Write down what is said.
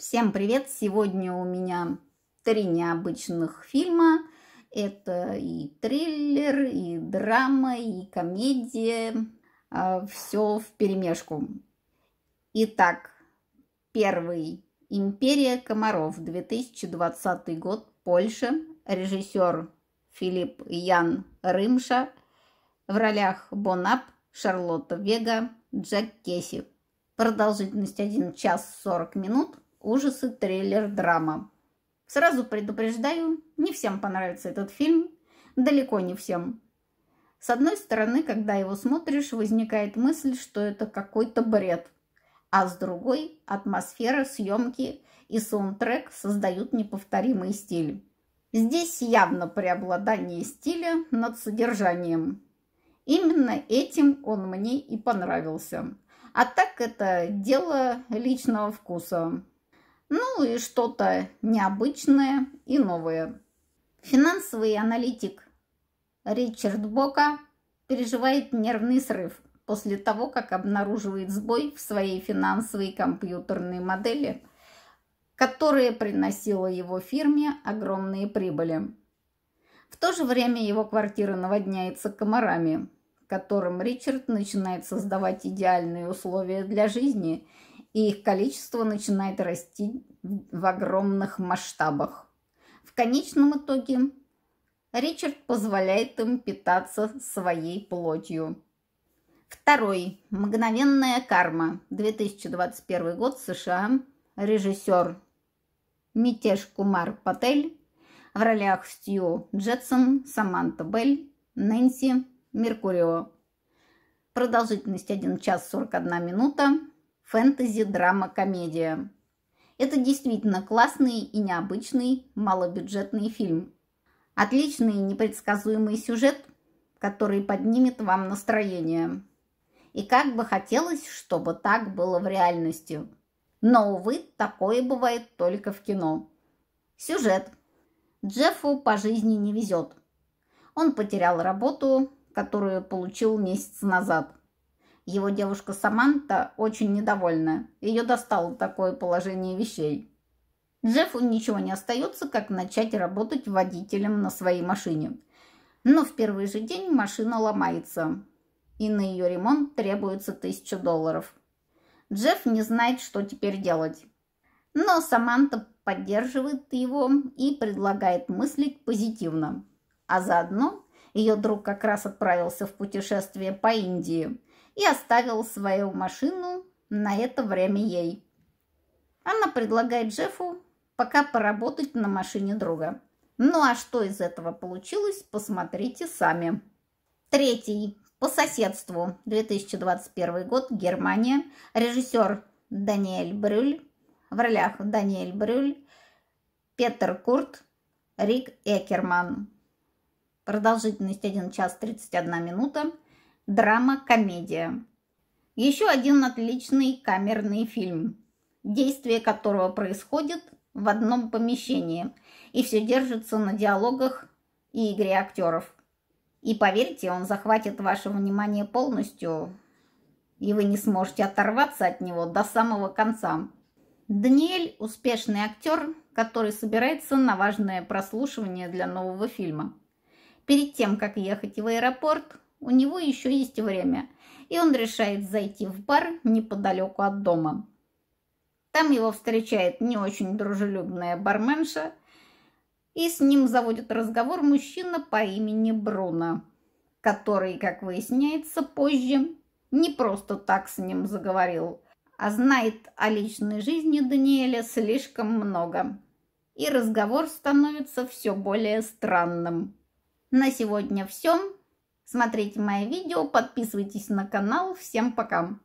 Всем привет! Сегодня у меня три необычных фильма. Это и триллер, и драма, и комедия. А, Все в перемешку. Итак, первый. Империя комаров, 2020 год, Польша. Режиссер Филипп Ян Рымша. В ролях Бонап, Шарлотта Вега, Джек Кесси. Продолжительность 1 час 40 минут. Ужасы, трейлер, драма. Сразу предупреждаю, не всем понравится этот фильм, далеко не всем. С одной стороны, когда его смотришь, возникает мысль, что это какой-то бред. А с другой, атмосфера, съемки и саундтрек создают неповторимый стиль. Здесь явно преобладание стиля над содержанием. Именно этим он мне и понравился. А так это дело личного вкуса. Ну и что-то необычное и новое. Финансовый аналитик Ричард Бока переживает нервный срыв после того, как обнаруживает сбой в своей финансовой компьютерной модели, которая приносила его фирме огромные прибыли. В то же время его квартира наводняется комарами, которым Ричард начинает создавать идеальные условия для жизни – и их количество начинает расти в огромных масштабах. В конечном итоге Ричард позволяет им питаться своей плотью. Второй. Мгновенная карма. 2021 год, США. Режиссер Митеш Кумар Патель. В ролях Стью Джетсон, Саманта Белль, Нэнси Меркурио. Продолжительность 1 час 41 минута фэнтези-драма-комедия. Это действительно классный и необычный малобюджетный фильм. Отличный и непредсказуемый сюжет, который поднимет вам настроение. И как бы хотелось, чтобы так было в реальности. Но, увы, такое бывает только в кино. Сюжет. Джеффу по жизни не везет. Он потерял работу, которую получил месяц назад – его девушка Саманта очень недовольна. Ее достало такое положение вещей. Джеффу ничего не остается, как начать работать водителем на своей машине. Но в первый же день машина ломается, и на ее ремонт требуется тысяча долларов. Джефф не знает, что теперь делать. Но Саманта поддерживает его и предлагает мыслить позитивно. А заодно ее друг как раз отправился в путешествие по Индии – и оставил свою машину на это время ей. Она предлагает Джеффу пока поработать на машине друга. Ну а что из этого получилось, посмотрите сами. Третий. По соседству. 2021 год. Германия. Режиссер Даниэль Брюль. В ролях Даниэль Брюль, Петер Курт, Рик Экерман. Продолжительность 1 час 31 минута драма-комедия. Еще один отличный камерный фильм, действие которого происходит в одном помещении, и все держится на диалогах и игре актеров. И поверьте, он захватит ваше внимание полностью, и вы не сможете оторваться от него до самого конца. Даниэль – успешный актер, который собирается на важное прослушивание для нового фильма. Перед тем, как ехать в аэропорт, у него еще есть время, и он решает зайти в бар неподалеку от дома. Там его встречает не очень дружелюбная барменша, и с ним заводит разговор мужчина по имени Бруно, который, как выясняется позже, не просто так с ним заговорил, а знает о личной жизни Даниэля слишком много. И разговор становится все более странным. На сегодня все. Смотрите мои видео, подписывайтесь на канал. Всем пока!